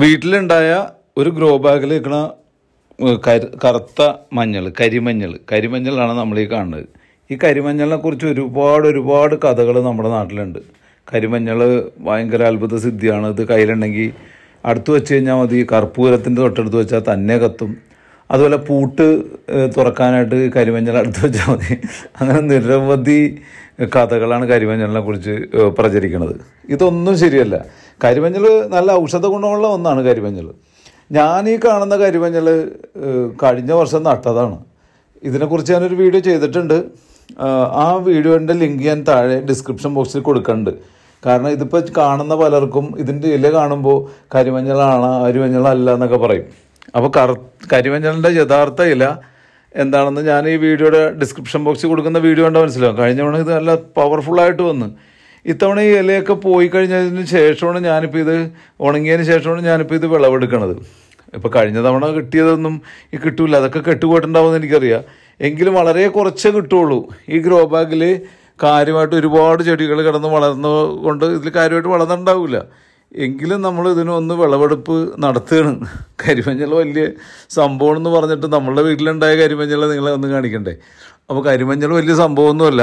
വീട്ടിലുണ്ടായ ഒരു ഗ്രോ ബാഗിൽ നിൽക്കണ കറുത്ത മഞ്ഞൾ കരിമഞ്ഞൾ കരിമഞ്ഞളാണ് നമ്മൾ ഈ കാണുന്നത് ഈ കരിമഞ്ഞളിനെ കുറിച്ച് ഒരുപാട് ഒരുപാട് കഥകൾ നമ്മുടെ നാട്ടിലുണ്ട് കരിമഞ്ഞൾ ഭയങ്കര അത്ഭുത സിദ്ധിയാണ് ഇത് കയ്യിലുണ്ടെങ്കിൽ അടുത്ത് വെച്ച് കഴിഞ്ഞാൽ മതി കർപ്പൂരത്തിൻ്റെ തൊട്ടടുത്ത് വെച്ചാൽ തന്നെ കത്തും അതുപോലെ പൂട്ട് തുറക്കാനായിട്ട് കരിമഞ്ഞൾ അടുത്ത് വെച്ചാൽ മതി അങ്ങനെ നിരവധി കഥകളാണ് കരിമഞ്ഞളിനെ കുറിച്ച് പ്രചരിക്കുന്നത് ഇതൊന്നും ശരിയല്ല കരിമഞ്ഞൾ നല്ല ഔഷധ ഗുണമുള്ള ഒന്നാണ് കരിമഞ്ഞൾ ഞാൻ ഈ കാണുന്ന കരിമഞ്ഞൾ കഴിഞ്ഞ വർഷം നട്ടതാണ് ഇതിനെക്കുറിച്ച് ഞാനൊരു വീഡിയോ ചെയ്തിട്ടുണ്ട് ആ വീഡിയോൻ്റെ ലിങ്ക് ഞാൻ താഴെ ഡിസ്ക്രിപ്ഷൻ ബോക്സിൽ കൊടുക്കുന്നുണ്ട് കാരണം ഇതിപ്പോൾ കാണുന്ന പലർക്കും ഇതിൻ്റെ ഇല കാണുമ്പോൾ കരിമഞ്ഞളാണ് അരിമഞ്ഞളല്ല എന്നൊക്കെ പറയും അപ്പോൾ കറ കരിമഞ്ഞളിൻ്റെ യഥാർത്ഥ ഇല എന്താണെന്ന് ഞാൻ ഈ വീഡിയോയുടെ ഡിസ്ക്രിപ്ഷൻ ബോക്സിൽ കൊടുക്കുന്ന വീഡിയോ കണ്ട മനസ്സിലാവും കഴിഞ്ഞ തവണ ഇത് നല്ല പവർഫുള്ളായിട്ട് വന്ന് ഇത്തവണ ഈ ഇലയൊക്കെ പോയി കഴിഞ്ഞതിന് ശേഷമാണ് ഞാനിപ്പോൾ ഇത് ഉണങ്ങിയതിന് ശേഷമാണ് ഞാനിപ്പോൾ ഇത് വിളവെടുക്കണത് ഇപ്പോൾ കഴിഞ്ഞ തവണ കിട്ടിയതൊന്നും ഈ കിട്ടൂല അതൊക്കെ കെട്ടുപോയിട്ടുണ്ടാവുമെന്ന് എനിക്കറിയാം എങ്കിലും വളരെ കുറച്ചേ കിട്ടുള്ളൂ ഈ ഗ്രോ ബാഗിൽ കാര്യമായിട്ട് ഒരുപാട് ചെടികൾ കിടന്ന് വളർന്നു കൊണ്ട് ഇതിൽ കാര്യമായിട്ട് വളർന്നുണ്ടാവില്ല എങ്കിലും നമ്മൾ ഇതിനൊന്ന് വിളവെടുപ്പ് നടത്തുകയാണ് കരിമഞ്ഞൾ വലിയ എന്ന് പറഞ്ഞിട്ട് നമ്മളുടെ വീട്ടിലുണ്ടായ കരിമഞ്ഞൾ നിങ്ങളെ ഒന്ന് കാണിക്കണ്ടേ അപ്പോൾ കരിമഞ്ഞൾ വലിയ സംഭവമൊന്നുമല്ല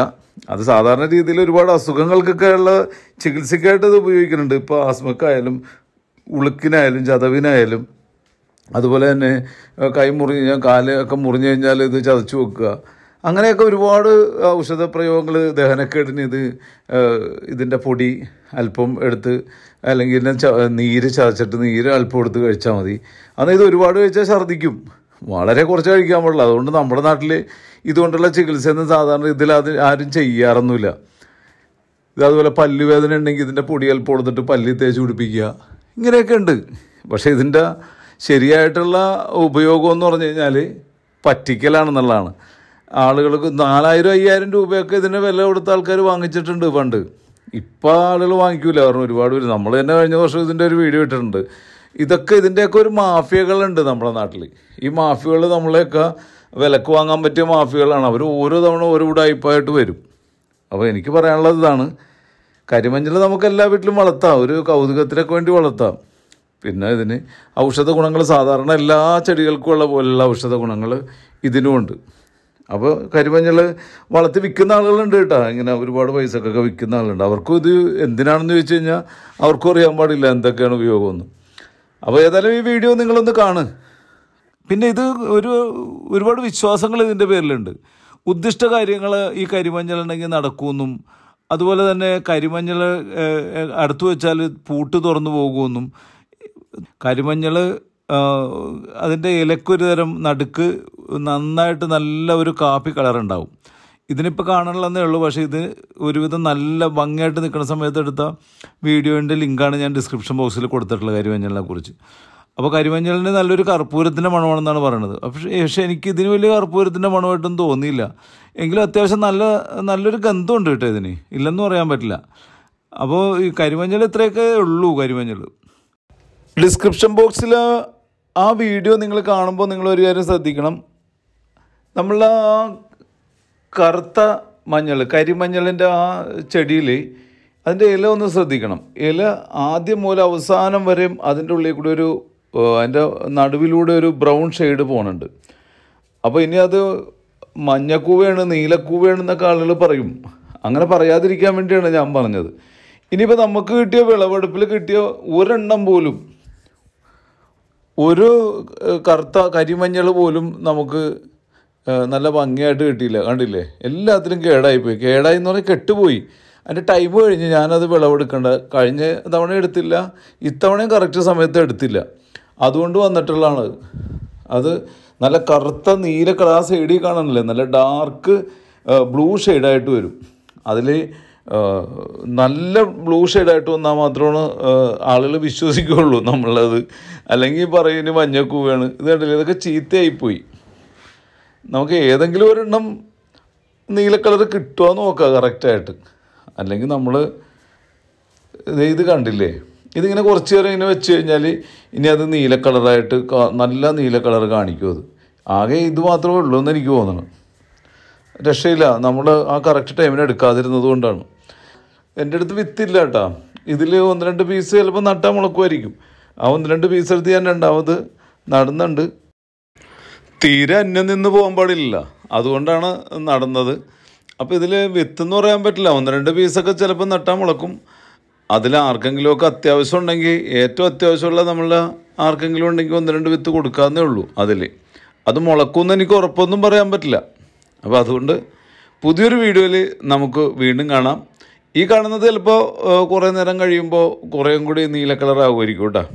അത് സാധാരണ രീതിയിൽ ഒരുപാട് അസുഖങ്ങൾക്കൊക്കെ ഉള്ള ചികിത്സയ്ക്കായിട്ട് അത് ഉപയോഗിക്കുന്നുണ്ട് ഇപ്പോൾ ആസ്മക്കായാലും ഉളുക്കിനായാലും ചതവിനായാലും അതുപോലെ തന്നെ കൈ മുറിഞ്ഞ് കഴിഞ്ഞാൽ കാല് ഒക്കെ മുറിഞ്ഞു കഴിഞ്ഞാൽ ഇത് ചതച്ചു വെക്കുക അങ്ങനെയൊക്കെ ഒരുപാട് ഔഷധ പ്രയോഗങ്ങൾ ദഹനക്കേടിന് ഇത് ഇതിൻ്റെ പൊടി അല്പം എടുത്ത് അല്ലെങ്കിൽ നീര് ചതച്ചിട്ട് നീര് അല്പം എടുത്ത് കഴിച്ചാൽ മതി അന്ന് ഇത് ഒരുപാട് കഴിച്ചാൽ ഛർദ്ദിക്കും വളരെ കുറച്ച് കഴിക്കാൻ പാടില്ല അതുകൊണ്ട് നമ്മുടെ നാട്ടിൽ ഇതുകൊണ്ടുള്ള ചികിത്സയൊന്നും സാധാരണ ഇതിൽ അത് ആരും ചെയ്യാറൊന്നുമില്ല ഇത് അതുപോലെ പല്ലുവേദന ഉണ്ടെങ്കിൽ ഇതിൻ്റെ പൊടി അല്പം കൊടുത്തിട്ട് പല്ലി തേച്ച് പിടിപ്പിക്കുക ഇങ്ങനെയൊക്കെ ഉണ്ട് പക്ഷേ ഇതിൻ്റെ ശരിയായിട്ടുള്ള ഉപയോഗം എന്ന് പറഞ്ഞു കഴിഞ്ഞാൽ പറ്റിക്കലാണെന്നുള്ളതാണ് ആളുകൾക്ക് നാലായിരം അയ്യായിരം രൂപയൊക്കെ ഇതിന് വില കൊടുത്ത ആൾക്കാർ വാങ്ങിച്ചിട്ടുണ്ട് പണ്ട് ഇപ്പോൾ ആളുകൾ വാങ്ങിക്കൂല കാരണം ഒരുപാട് പേര് നമ്മൾ തന്നെ കഴിഞ്ഞ വർഷം ഇതിൻ്റെ ഒരു വീഡിയോ ഇട്ടിട്ടുണ്ട് ഇതൊക്കെ ഇതിൻ്റെയൊക്കെ ഒരു മാഫിയകളുണ്ട് നമ്മുടെ നാട്ടിൽ ഈ മാഫിയകൾ നമ്മളെയൊക്കെ വിലക്ക് വാങ്ങാൻ പറ്റിയ മാഫിയകളാണ് അവർ ഓരോ തവണ ഓരോ ഉടായ്പായിട്ട് വരും അപ്പോൾ എനിക്ക് പറയാനുള്ളത് ഇതാണ് കരിമഞ്ഞൾ നമുക്ക് എല്ലാ വീട്ടിലും വളർത്താം ഒരു കൗതുകത്തിനൊക്കെ വേണ്ടി വളർത്താം പിന്നെ ഇതിന് ഔഷധ ഗുണങ്ങൾ സാധാരണ എല്ലാ ചെടികൾക്കും ഉള്ള പോലെയുള്ള ഔഷധ ഗുണങ്ങൾ ഇതിനുമുണ്ട് അപ്പോൾ കരിമഞ്ഞൾ വളർത്തി വിൽക്കുന്ന ആളുകളുണ്ട് കേട്ടോ ഇങ്ങനെ ഒരുപാട് പൈസക്കൊക്കെ വിൽക്കുന്ന ആളുണ്ട് അവർക്കും ഇത് എന്തിനാണെന്ന് ചോദിച്ചു കഴിഞ്ഞാൽ അവർക്കും അറിയാൻ പാടില്ല എന്തൊക്കെയാണ് ഉപയോഗമെന്ന് അപ്പോൾ ഏതായാലും ഈ വീഡിയോ നിങ്ങളൊന്ന് കാണു പിന്നെ ഇത് ഒരു ഒരുപാട് വിശ്വാസങ്ങൾ ഇതിൻ്റെ പേരിലുണ്ട് ഉദ്ദിഷ്ട കാര്യങ്ങൾ ഈ കരിമഞ്ഞൾ ഉണ്ടെങ്കിൽ നടക്കുമെന്നും അതുപോലെ തന്നെ കരിമഞ്ഞൾ അടുത്തു വെച്ചാൽ പൂട്ട് തുറന്നു പോകുമെന്നും കരിമഞ്ഞൾ അതിൻ്റെ ഇലക്കൊരു തരം നടുക്ക് നന്നായിട്ട് നല്ല ഒരു കാപ്പി കളറുണ്ടാവും ഇതിനിപ്പോൾ കാണാനുള്ളതേ ഉള്ളൂ പക്ഷേ ഇത് ഒരുവിധം നല്ല ഭംഗിയായിട്ട് നിൽക്കുന്ന സമയത്ത് എടുത്ത വീഡിയോൻ്റെ ലിങ്കാണ് ഞാൻ ഡിസ്ക്രിപ്ഷൻ ബോക്സിൽ കൊടുത്തിട്ടുള്ളത് കരിമഞ്ഞളിനെ കുറിച്ച് അപ്പോൾ കരിമഞ്ഞളിന് നല്ലൊരു കർപ്പൂരത്തിൻ്റെ മണമാണെന്നാണ് പറയുന്നത് പക്ഷേ പക്ഷേ എനിക്ക് ഇതിന് വലിയ കർപ്പൂരത്തിൻ്റെ മണമായിട്ടൊന്നും തോന്നിയില്ല എങ്കിലും അത്യാവശ്യം നല്ല നല്ലൊരു ഗന്ധമുണ്ട് കേട്ടോ ഇതിന് ഇല്ലെന്ന് പറയാൻ പറ്റില്ല അപ്പോൾ ഈ കരിമഞ്ഞൾ ഇത്രയൊക്കെ ഉള്ളൂ കരിമഞ്ഞൾ ഡിസ്ക്രിപ്ഷൻ ബോക്സിൽ ആ വീഡിയോ നിങ്ങൾ കാണുമ്പോൾ നിങ്ങൾ ഒരു കാര്യം ശ്രദ്ധിക്കണം നമ്മൾ ആ കറുത്ത മഞ്ഞൾ കരിമഞ്ഞളിൻ്റെ ആ ചെടിയിൽ അതിൻ്റെ ഇല ഒന്ന് ശ്രദ്ധിക്കണം ഇല ആദ്യം മുതൽ അവസാനം വരെയും അതിൻ്റെ ഉള്ളിൽ കൂടി ഒരു അതിൻ്റെ നടുവിലൂടെ ഒരു ബ്രൗൺ ഷെയ്ഡ് പോകുന്നുണ്ട് അപ്പോൾ ഇനി അത് മഞ്ഞക്കൂവയാണ് നീലക്കൂവയാണ് എന്നൊക്കെ ആളുകൾ പറയും അങ്ങനെ പറയാതിരിക്കാൻ വേണ്ടിയാണ് ഞാൻ പറഞ്ഞത് ഇനിയിപ്പോൾ നമുക്ക് കിട്ടിയ വിളവെടുപ്പിൽ കിട്ടിയ ഒരെണ്ണം പോലും ഒരു കറുത്ത കരിമഞ്ഞൾ പോലും നമുക്ക് നല്ല ഭംഗിയായിട്ട് കിട്ടിയില്ല കണ്ടില്ലേ എല്ലാത്തിലും കേടായി പോയി കേടായി എന്ന് പറഞ്ഞാൽ കെട്ടുപോയി അതിൻ്റെ ടൈം കഴിഞ്ഞ് ഞാനത് വിളവെടുക്കേണ്ട കഴിഞ്ഞ തവണ എടുത്തില്ല ഇത്തവണയും കറക്റ്റ് സമയത്ത് എടുത്തില്ല അതുകൊണ്ട് വന്നിട്ടുള്ളതാണ് അത് നല്ല കറുത്ത നീല കളർ ആ സൈഡിൽ കാണാനില്ലേ നല്ല ഡാർക്ക് ബ്ലൂ ഷെയ്ഡായിട്ട് വരും അതിൽ നല്ല ബ്ലൂ ഷെയ്ഡായിട്ട് വന്നാൽ മാത്രമാണ് ആളുകൾ വിശ്വസിക്കുകയുള്ളൂ നമ്മളത് അല്ലെങ്കിൽ പറയുന്നത് മഞ്ഞക്കൂവാണ് ഇത് കണ്ടില്ല ഇതൊക്കെ ചീത്തയായിപ്പോയി നമുക്ക് ഏതെങ്കിലും ഒരെണ്ണം നീല കളർ കിട്ടുമോ നോക്കുക കറക്റ്റായിട്ട് അല്ലെങ്കിൽ നമ്മൾ ഇത് കണ്ടില്ലേ ഇതിങ്ങനെ കുറച്ച് നേരം ഇങ്ങനെ വെച്ച് കഴിഞ്ഞാൽ ഇനി അത് നീല കളറായിട്ട് നല്ല നീല കളർ കാണിക്കും അത് ആകെ ഇത് മാത്രമേ ഉള്ളൂ എന്ന് എനിക്ക് തോന്നണം രക്ഷയില്ല നമ്മൾ ആ കറക്റ്റ് ടൈമിന് എടുക്കാതിരുന്നത് കൊണ്ടാണ് എൻ്റെ അടുത്ത് വിത്തില്ല കേട്ടോ ഇതിൽ ഒന്ന് രണ്ട് പീസ് ചിലപ്പോൾ നട്ടാൽ മുളക്കുമായിരിക്കും ആ ഒന്ന് രണ്ട് പീസ് എടുത്ത് ഞാൻ രണ്ടാമത് നടന്നുണ്ട് തീരെ അന്യം നിന്ന് പോകാൻ പാടില്ല അതുകൊണ്ടാണ് നടന്നത് അപ്പോൾ ഇതിൽ വിത്ത് എന്ന് പറയാൻ പറ്റില്ല ഒന്ന് രണ്ട് പീസൊക്കെ ചിലപ്പോൾ നട്ടാൽ മുളക്കും അതിൽ ആർക്കെങ്കിലുമൊക്കെ അത്യാവശ്യം ഉണ്ടെങ്കിൽ ഏറ്റവും അത്യാവശ്യമുള്ള നമ്മൾ ആർക്കെങ്കിലും ഉണ്ടെങ്കിൽ ഒന്ന് രണ്ട് വിത്ത് കൊടുക്കാമെന്നേ ഉള്ളൂ അതിൽ അത് മുളക്കുമെന്ന് എനിക്ക് ഉറപ്പൊന്നും പറയാൻ പറ്റില്ല അപ്പോൾ അതുകൊണ്ട് പുതിയൊരു വീഡിയോയിൽ നമുക്ക് വീണ്ടും കാണാം ഈ കാണുന്നത് ചിലപ്പോൾ കുറേ നേരം കഴിയുമ്പോൾ കുറേയും കൂടി നീല കളറാകുമായിരിക്കും കേട്ടോ